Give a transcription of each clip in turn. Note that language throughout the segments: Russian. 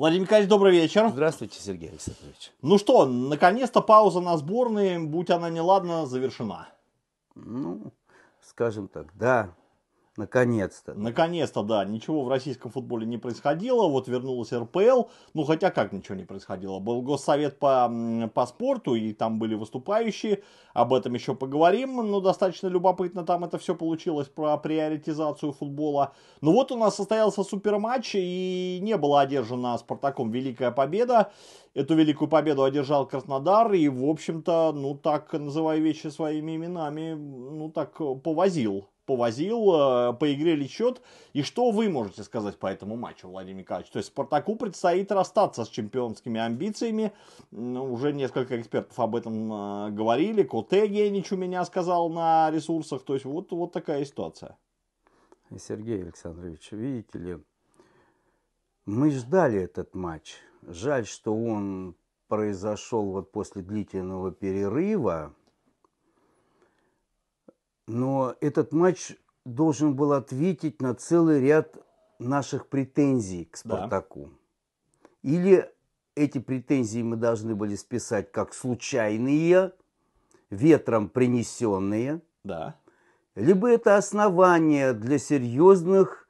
Владимир Николаевич, добрый вечер. Здравствуйте, Сергей Александрович. Ну что, наконец-то пауза на сборные, будь она неладна, завершена. Ну, скажем так, да, Наконец-то. Наконец-то, да. Ничего в российском футболе не происходило. Вот вернулась РПЛ. Ну, хотя как ничего не происходило. Был госсовет по, по спорту, и там были выступающие. Об этом еще поговорим. но ну, достаточно любопытно там это все получилось про приоритизацию футбола. Ну, вот у нас состоялся суперматч, и не была одержана Спартаком великая победа. Эту великую победу одержал Краснодар, и, в общем-то, ну, так, называя вещи своими именами, ну, так повозил повозил, э, поигрели счет. И что вы можете сказать по этому матчу, Владимир Николаевич? То есть Спартаку предстоит расстаться с чемпионскими амбициями. Уже несколько экспертов об этом э, говорили. Коте Генич у меня сказал на ресурсах. То есть вот, вот такая ситуация. Сергей Александрович, видите ли, мы ждали этот матч. Жаль, что он произошел вот после длительного перерыва. Но этот матч должен был ответить на целый ряд наших претензий к Спартаку. Да. Или эти претензии мы должны были списать как случайные, ветром принесенные. Да. Либо это основание для серьезных,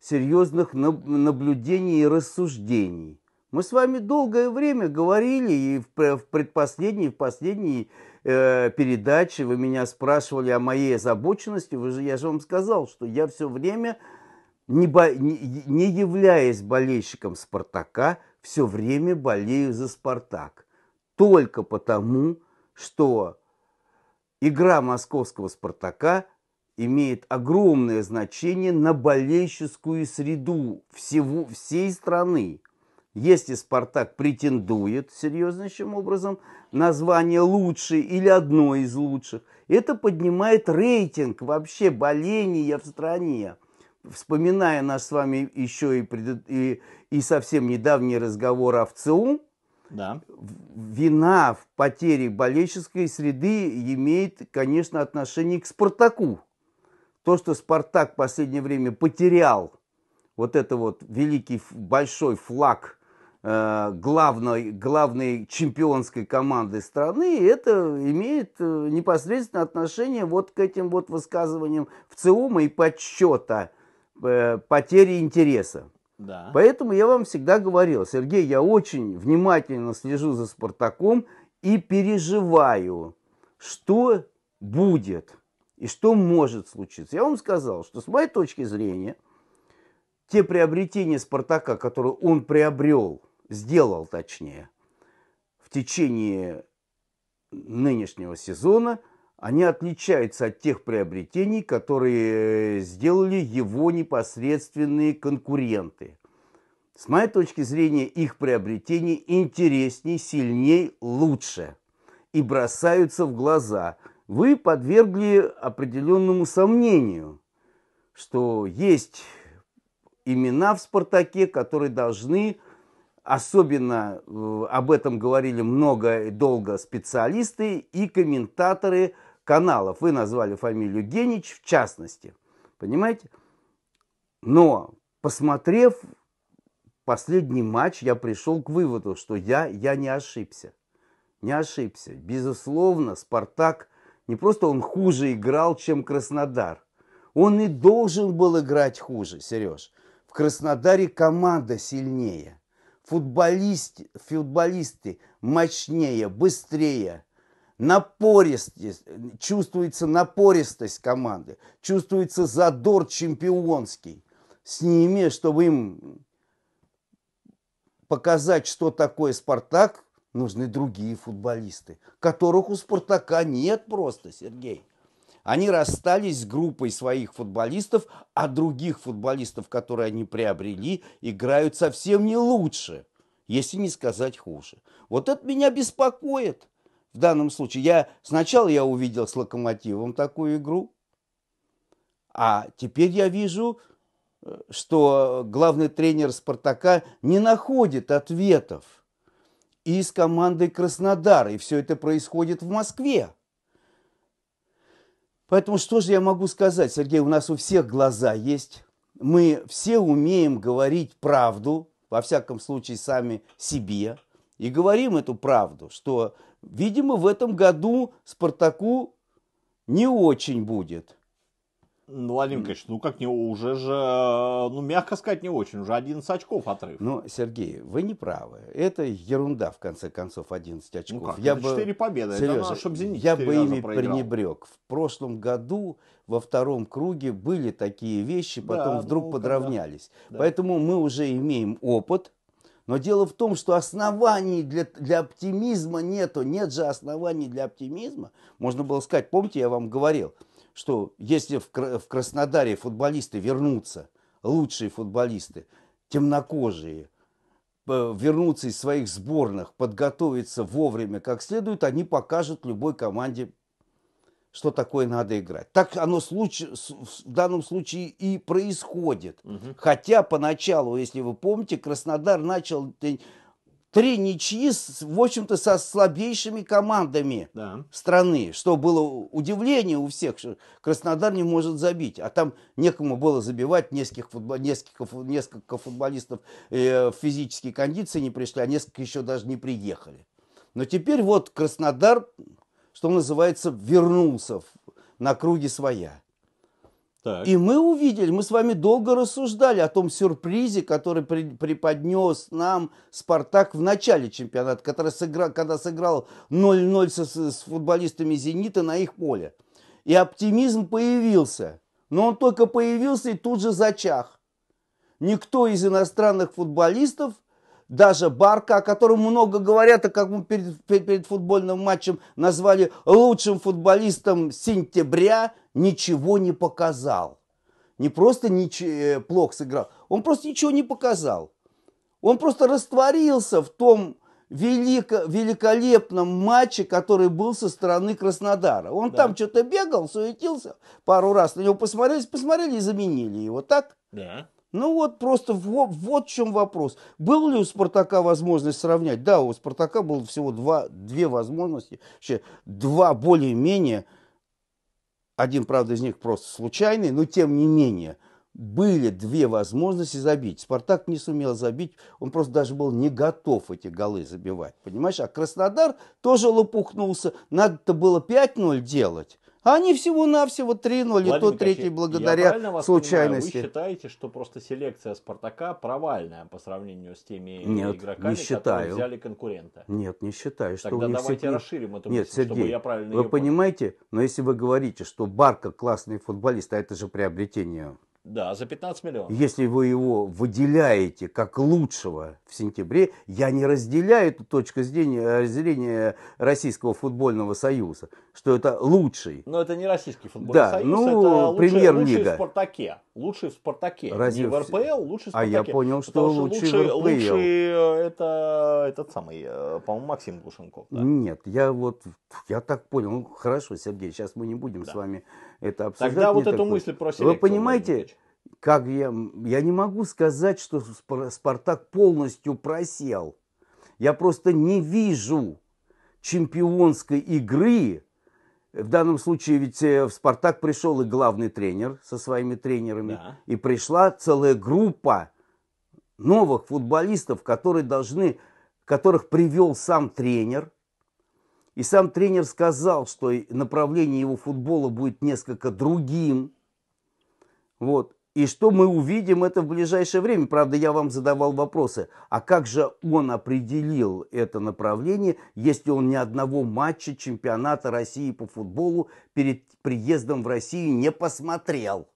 серьезных наблюдений и рассуждений. Мы с вами долгое время говорили и в предпоследней, и в последней э, передаче вы меня спрашивали о моей озабоченности. Вы же, я же вам сказал, что я все время, не, бо, не, не являясь болельщиком «Спартака», все время болею за «Спартак». Только потому, что игра московского «Спартака» имеет огромное значение на болельщескую среду всего, всей страны. Если «Спартак» претендует серьезнейшим образом – название лучшее или одно из лучших. Это поднимает рейтинг вообще боления в стране. Вспоминая наш с вами еще и, пред... и, и совсем недавний разговор о ВЦУ, да. вина в потере болельческой среды имеет, конечно, отношение к «Спартаку». То, что «Спартак» в последнее время потерял вот это вот великий большой флаг – Э, главной, главной чемпионской команды страны, это имеет э, непосредственное отношение вот к этим вот высказываниям в ВЦИОМа и подсчета э, потери интереса. Да. Поэтому я вам всегда говорил, Сергей, я очень внимательно слежу за Спартаком и переживаю, что будет и что может случиться. Я вам сказал, что с моей точки зрения, те приобретения Спартака, которые он приобрел – сделал точнее. В течение нынешнего сезона они отличаются от тех приобретений, которые э, сделали его непосредственные конкуренты. С моей точки зрения, их приобретения интересней, сильней, лучше и бросаются в глаза. Вы подвергли определенному сомнению, что есть имена в «Спартаке», которые должны Особенно э, об этом говорили много и долго специалисты и комментаторы каналов. Вы назвали фамилию Генич в частности. Понимаете? Но посмотрев последний матч, я пришел к выводу, что я, я не ошибся. Не ошибся. Безусловно, Спартак не просто он хуже играл, чем Краснодар. Он и должен был играть хуже, Сереж. В Краснодаре команда сильнее футболист, футболисты мощнее, быстрее, напористость, чувствуется напористость команды, чувствуется задор чемпионский. С ними, чтобы им показать, что такое «Спартак», нужны другие футболисты, которых у «Спартака» нет просто, Сергей. Они расстались с группой своих футболистов, а других футболистов, которые они приобрели, играют совсем не лучше, если не сказать хуже. Вот это меня беспокоит в данном случае. Я, сначала я увидел с «Локомотивом» такую игру, а теперь я вижу, что главный тренер «Спартака» не находит ответов из команды командой «Краснодар», и все это происходит в Москве. Поэтому что же я могу сказать, Сергей, у нас у всех глаза есть. Мы все умеем говорить правду, во всяком случае сами себе, и говорим эту правду, что, видимо, в этом году Спартаку не очень будет – ну, Владимир Ильич, ну как не уже же, э, ну мягко сказать, не очень, уже 11 очков отрыв. Ну, Сергей, вы не правы. Это ерунда, в конце концов, 11 ну очков. Ну как, я это бы... 4 победы, серьезно, это надо, чтобы «Зенит» Я бы ими проиграл. пренебрег. В прошлом году во втором круге были такие вещи, потом да, ну, вдруг ну, подравнялись. Да. Поэтому мы уже имеем опыт, но дело в том, что оснований для, для оптимизма нету. Нет же оснований для оптимизма. Можно было сказать, помните, я вам говорил – что если в, Краснодаре футболисты вернутся, лучшие футболисты, темнокожие, э, вернутся из своих сборных, подготовиться вовремя как следует, они покажут любой команде, что такое надо играть. Так оно в данном случае и происходит. Угу. Хотя поначалу, если вы помните, Краснодар начал Три ничьи, с, в общем-то, со слабейшими командами да. страны, что было удивление у всех, что Краснодар не может забить. А там некому было забивать, нескольких футбол, несколько, несколько футболистов э, в физические кондиции не пришли, а несколько еще даже не приехали. Но теперь вот Краснодар, что называется, вернулся на круги своя. Так. И мы увидели, мы с вами долго рассуждали о том сюрпризе, который при, преподнес нам Спартак в начале чемпионата, который сыграл, когда сыграл 0-0 с, с футболистами Зенита на их поле. И оптимизм появился. Но он только появился и тут же зачах. Никто из иностранных футболистов, даже Барка, о котором много говорят, а как мы перед, перед, перед футбольным матчем назвали лучшим футболистом сентября ничего не показал. Не просто нич- э, плохо сыграл, он просто ничего не показал. Он просто растворился в том велико- великолепном матче, который был со стороны Краснодара. Он да. там что-то бегал, суетился пару раз, на него посмотрели, посмотрели и заменили его, так? Да. Ну вот просто вот, вот в чем вопрос. Был ли у Спартака возможность сравнять? Да, у Спартака было всего два, две возможности, вообще два более-менее один, правда, из них просто случайный, но тем не менее были две возможности забить. Спартак не сумел забить, он просто даже был не готов эти голы забивать, понимаешь? А Краснодар тоже лопухнулся, надо-то было 5-0 делать, а они всего-навсего 3-0, тот третий благодаря я случайности. Понимаю, вы считаете, что просто селекция Спартака провальная по сравнению с теми Нет, игроками, не считаю. которые взяли конкурента? Нет, не считаю. Что Тогда давайте все... расширим эту Нет, мысль, Сергей, чтобы я правильно Вы понимаете, понял. но если вы говорите, что Барка классный футболист, а это же приобретение да, за 15 миллионов. Если вы его выделяете как лучшего в сентябре, я не разделяю эту точку зрения, э, зрения Российского футбольного союза, что это лучший. Но это не Российский футбольный да, союз, ну, это лучший, премьер-лига. лучший в «Спартаке». Лучший в «Спартаке». Разве не в РПЛ, лучший в «Спартаке». А я понял, что, Потому лучший лучший, в РПЛ. Лучший э, это этот самый, э, по-моему, Максим Глушенков. Да? Нет, я вот, я так понял. Ну, хорошо, Сергей, сейчас мы не будем да. с вами это обсуждать. Тогда вот эту мысль про Вы понимаете, как я, я не могу сказать, что Спартак полностью просел. Я просто не вижу чемпионской игры. В данном случае ведь э, в Спартак пришел и главный тренер со своими тренерами. Да. И пришла целая группа новых футболистов, которые должны, которых привел сам тренер – и сам тренер сказал, что направление его футбола будет несколько другим. Вот. И что мы увидим это в ближайшее время. Правда, я вам задавал вопросы. А как же он определил это направление, если он ни одного матча чемпионата России по футболу перед приездом в Россию не посмотрел?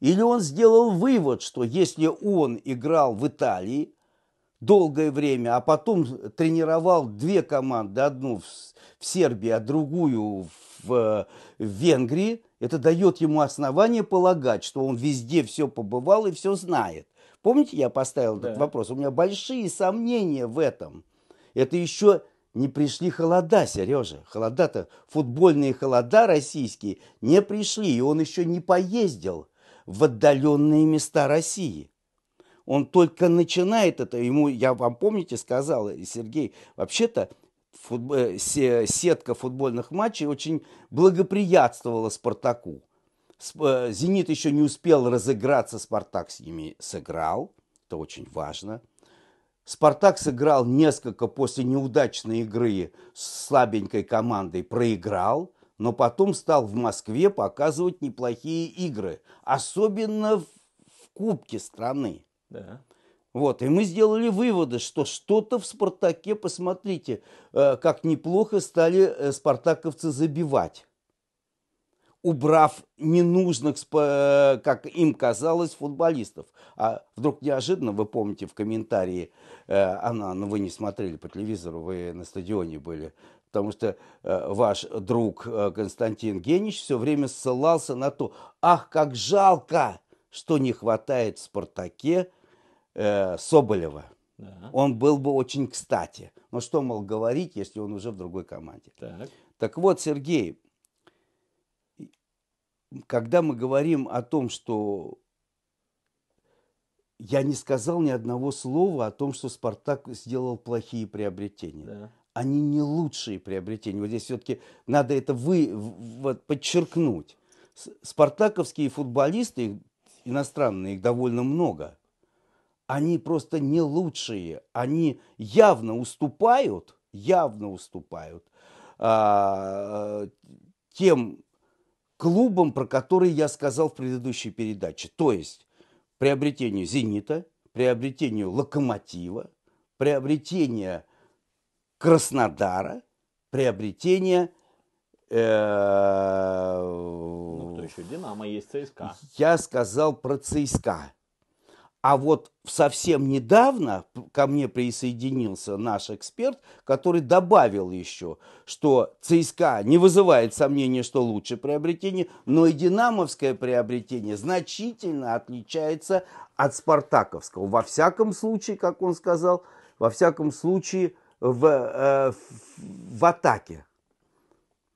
Или он сделал вывод, что если он играл в Италии, долгое время, а потом тренировал две команды, одну в, Сербии, а другую в, э, в Венгрии. Это дает ему основание полагать, что он везде все побывал и все знает. Помните, я поставил да. этот вопрос? У меня большие сомнения в этом. Это еще не пришли холода, Сережа. Холода-то, футбольные холода российские не пришли, и он еще не поездил в отдаленные места России он только начинает это. Ему, я вам помните, сказал, Сергей, вообще-то футб... Э, сетка футбольных матчей очень благоприятствовала «Спартаку». Э, «Зенит» еще не успел разыграться, «Спартак» с ними сыграл, это очень важно. «Спартак» сыграл несколько после неудачной игры с слабенькой командой, проиграл, но потом стал в Москве показывать неплохие игры, особенно в Кубке страны. Да. Вот, и мы сделали выводы, что что-то в «Спартаке», посмотрите, э, как неплохо стали э, спартаковцы забивать, убрав ненужных, э, как им казалось, футболистов. А вдруг неожиданно, вы помните в комментарии, она, ну вы не смотрели по телевизору, вы на стадионе были, потому что ваш друг Константин Генич все время ссылался на то, ах, как жалко, что не хватает в «Спартаке» э, Соболева. Да. Он был бы очень кстати. Но что, мол, говорить, если он уже в другой команде? Так, так вот, Сергей, когда мы говорим о том, что я не сказал ни одного слова о том, что Спартак сделал плохие приобретения. Да. Они не лучшие приобретения. Вот здесь все-таки надо это вы, вот, подчеркнуть. Спартаковские футболисты, иностранные, их довольно много они просто не лучшие. Они явно уступают, явно уступают а, тем клубам, про которые я сказал в предыдущей передаче. То есть приобретению «Зенита», приобретению «Локомотива», приобретение «Краснодара», приобретение э, ну, кто еще? «Динамо» есть ЦСКА. Я сказал про ЦСКА. А вот совсем недавно ко мне присоединился наш эксперт, который добавил еще, что ЦСКА не вызывает сомнений, что лучше приобретение, но и динамовское приобретение значительно отличается от спартаковского. Во всяком случае, как он сказал, во всяком случае в, э, в, в атаке.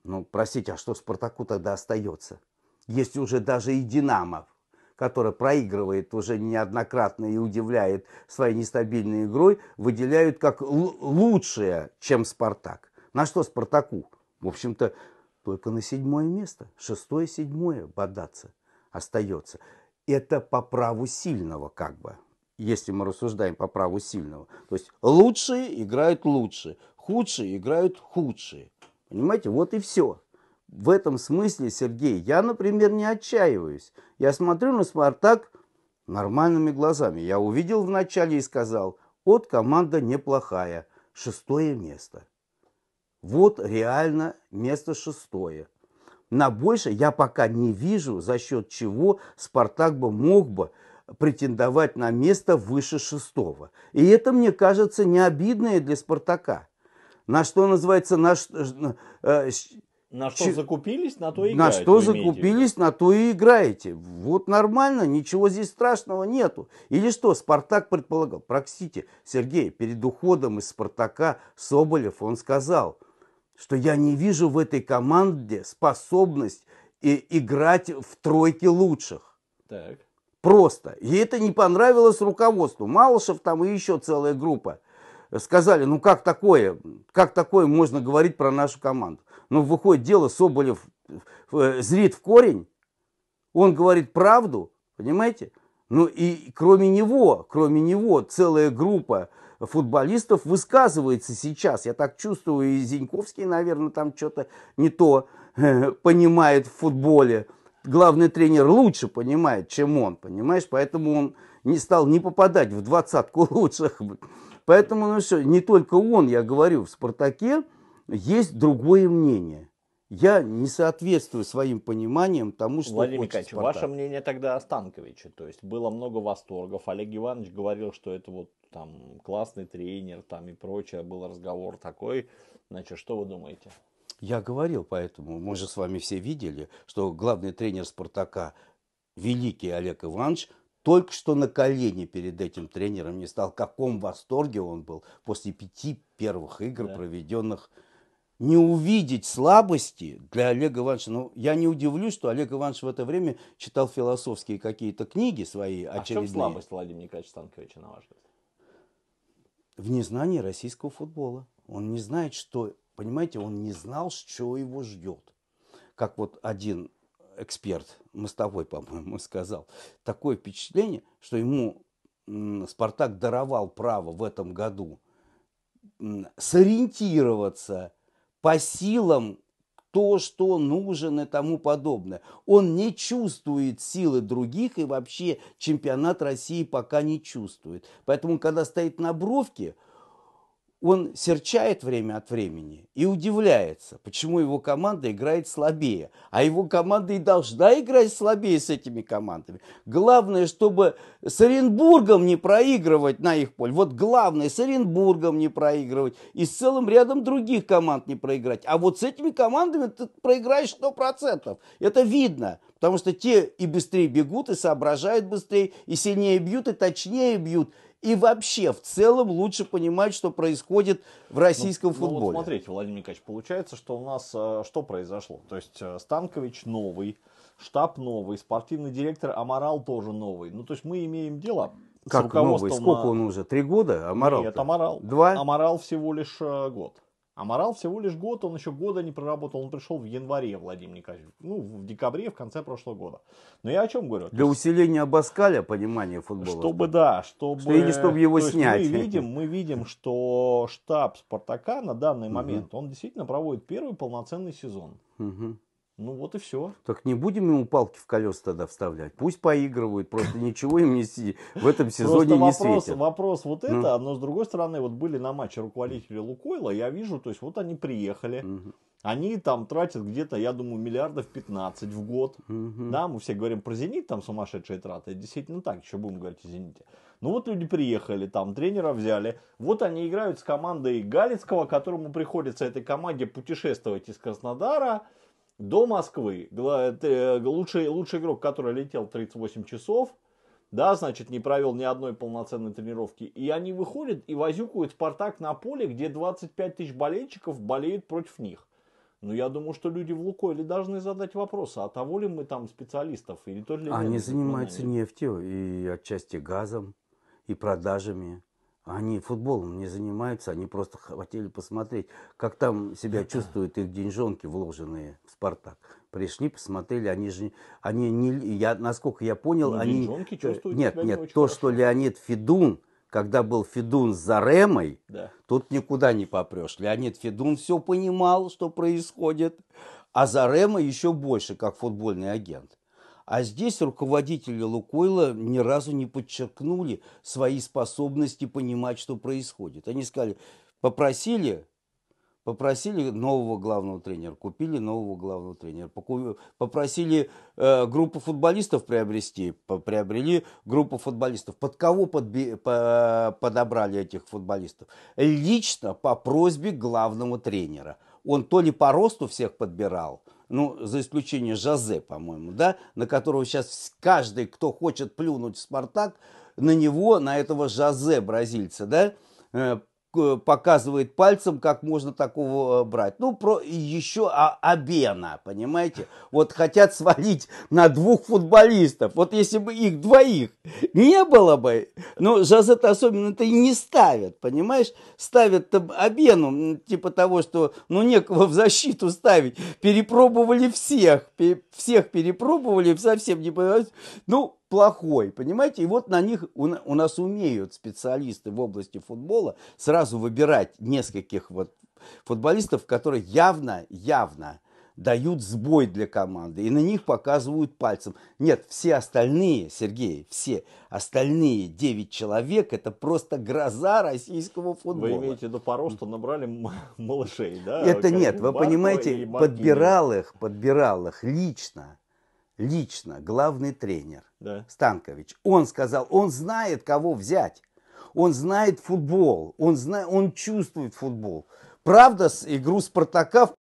Ну, простите, а что Спартаку тогда остается, если уже даже и Динамов? которая проигрывает уже неоднократно и удивляет своей нестабильной игрой, выделяют как лучшее, чем «Спартак». На что «Спартаку»? В общем-то, только на седьмое место, шестое-седьмое бодаться остается. Это по праву сильного как бы, если мы рассуждаем по праву сильного. То есть лучшие играют лучше, худшие играют худшие. Понимаете, вот и все в этом смысле, Сергей, я, например, не отчаиваюсь. Я смотрю на «Спартак» нормальными глазами. Я увидел вначале и сказал, вот команда неплохая, шестое место. Вот реально место шестое. На больше я пока не вижу, за счет чего «Спартак» бы мог бы претендовать на место выше шестого. И это, мне кажется, не обидное для «Спартака». На что называется, на, э, на что Ч... закупились, на то и играете. На что закупились, на то и играете. Вот нормально, ничего здесь страшного нету. Или что, Спартак предполагал. Проксите, Сергей, перед уходом из Спартака Соболев, он сказал, что я не вижу в этой команде способность и играть в тройке лучших. Так. Просто. И это не понравилось руководству. Малышев там и еще целая группа сказали, ну как такое, как такое можно говорить про нашу команду? Но ну, выходит дело, Соболев э, зрит в корень, он говорит правду, понимаете? Ну и кроме него, кроме него целая группа футболистов высказывается сейчас. Я так чувствую, и Зиньковский, наверное, там что-то не то э, понимает в футболе. Главный тренер лучше понимает, чем он, понимаешь? Поэтому он не стал не попадать в двадцатку лучших. Поэтому, ну все, не только он, я говорю, в «Спартаке», есть другое мнение. Я не соответствую своим пониманиям тому, что Владимир Николаевич, Спартак. ваше мнение тогда о Станковиче. То есть было много восторгов. Олег Иванович говорил, что это вот там классный тренер там и прочее. Был разговор такой. Значит, что вы думаете? Я говорил поэтому, мы же с вами все видели, что главный тренер «Спартака» великий Олег Иванович только что на колени перед этим тренером не стал. В каком восторге он был после пяти первых игр, да. проведенных не увидеть слабости для Олега Ивановича. Ну, я не удивлюсь, что Олег Иванович в это время читал философские какие-то книги свои очередные. А в чем слабость Владимира Николаевича Станковича, на ваш взгляд? В незнании российского футбола. Он не знает, что... Понимаете, он не знал, что его ждет. Как вот один эксперт, мостовой, по-моему, сказал. Такое впечатление, что ему Спартак даровал право в этом году сориентироваться – по силам то, что нужен и тому подобное. Он не чувствует силы других и вообще чемпионат России пока не чувствует. Поэтому, когда стоит на бровке, он серчает время от времени и удивляется, почему его команда играет слабее. А его команда и должна играть слабее с этими командами. Главное, чтобы с Оренбургом не проигрывать на их поле. Вот главное, с Оренбургом не проигрывать. И с целым рядом других команд не проиграть. А вот с этими командами ты проиграешь 100%. Это видно. Потому что те и быстрее бегут, и соображают быстрее, и сильнее бьют, и точнее бьют и вообще в целом лучше понимать, что происходит в российском ну, футболе. Ну вот смотрите, Владимир Николаевич, получается, что у нас э, что произошло? То есть э, Станкович новый, штаб новый, спортивный директор Амарал тоже новый. Ну то есть мы имеем дело как с руководством... новый? Сколько э, он уже? Три года? Амарал? Нет, Амарал. Два? Амарал всего лишь год. А морал всего лишь год, он еще года не проработал, он пришел в январе, Владимир Николаевич, ну, в декабре, в конце прошлого года. Но я о чем говорю? Для есть, усиления Баскаля понимания футбола. Чтобы, да, чтобы... Что, или чтобы его снять. Мы видим, мы видим, что штаб Спартака на данный момент, угу. он действительно проводит первый полноценный сезон. Угу. Ну вот и все. Так не будем ему палки в колеса тогда вставлять. Пусть поигрывают, просто ничего им не в этом сезоне не светит. Вопрос вот ну. это, но с другой стороны, вот были на матче руководители Лукойла, я вижу, то есть вот они приехали, они там тратят где-то, я думаю, миллиардов 15 в год. Да, мы все говорим про «Зенит», там сумасшедшие траты, действительно так, еще будем говорить о «Зените». Ну вот люди приехали, там тренера взяли. Вот они играют с командой Галицкого, которому приходится этой команде путешествовать из Краснодара, до Москвы э, лучший, лучший игрок, который летел 38 часов, да, значит, не провел ни одной полноценной тренировки. И они выходят и возюкают «Спартак» на поле, где 25 тысяч болельщиков болеют против них. Но ну, я думаю, что люди в Лукойле должны задать вопрос, а того ли мы там специалистов или то ли... Они занимаются нефтью и отчасти газом и продажами. Они футболом не занимаются, они просто хотели посмотреть, как там себя чувствуют их деньжонки, вложенные в «Спартак». Пришли, посмотрели, они же, они не, я, насколько я понял, Но они... Э, чувствуют Нет, нет, не то, хорошо. что Леонид Федун, когда был Федун с Заремой, да. тут никуда не попрешь. Леонид Федун все понимал, что происходит, а Зарема еще больше, как футбольный агент. А здесь руководители Лукойла ни разу не подчеркнули свои способности понимать, что происходит. Они сказали, попросили, попросили нового главного тренера, купили нового главного тренера, попросили э, группу футболистов приобрести, приобрели группу футболистов. Под кого подби, по, подобрали этих футболистов? Лично по просьбе главного тренера. Он то ли по росту всех подбирал – ну, за исключением Жозе, по-моему, да, на которого сейчас каждый, кто хочет плюнуть в «Спартак», на него, на этого Жозе бразильца, да, э, показывает пальцем, как можно такого э, брать. Ну, про, еще а, Абена, понимаете? Вот хотят свалить на двух футболистов. Вот если бы их двоих не было бы, ну, Жазет особенно-то и не ставят, понимаешь? Ставят Абену, типа того, что, ну, некого в защиту ставить. Перепробовали всех, пе всех перепробовали, совсем не понимаешь. Ну, плохой, понимаете? И вот на них у, у нас умеют специалисты в области футбола сразу выбирать нескольких вот футболистов, которые явно, явно дают сбой для команды, и на них показывают пальцем. Нет, все остальные, Сергей, все остальные 9 человек, это просто гроза российского футбола. Вы имеете в виду по росту набрали малышей, да? Это как нет, вы понимаете, подбирал их, подбирал их лично лично главный тренер да. Станкович, он сказал, он знает, кого взять. Он знает футбол, он, зна... он чувствует футбол. Правда, игру Спартака в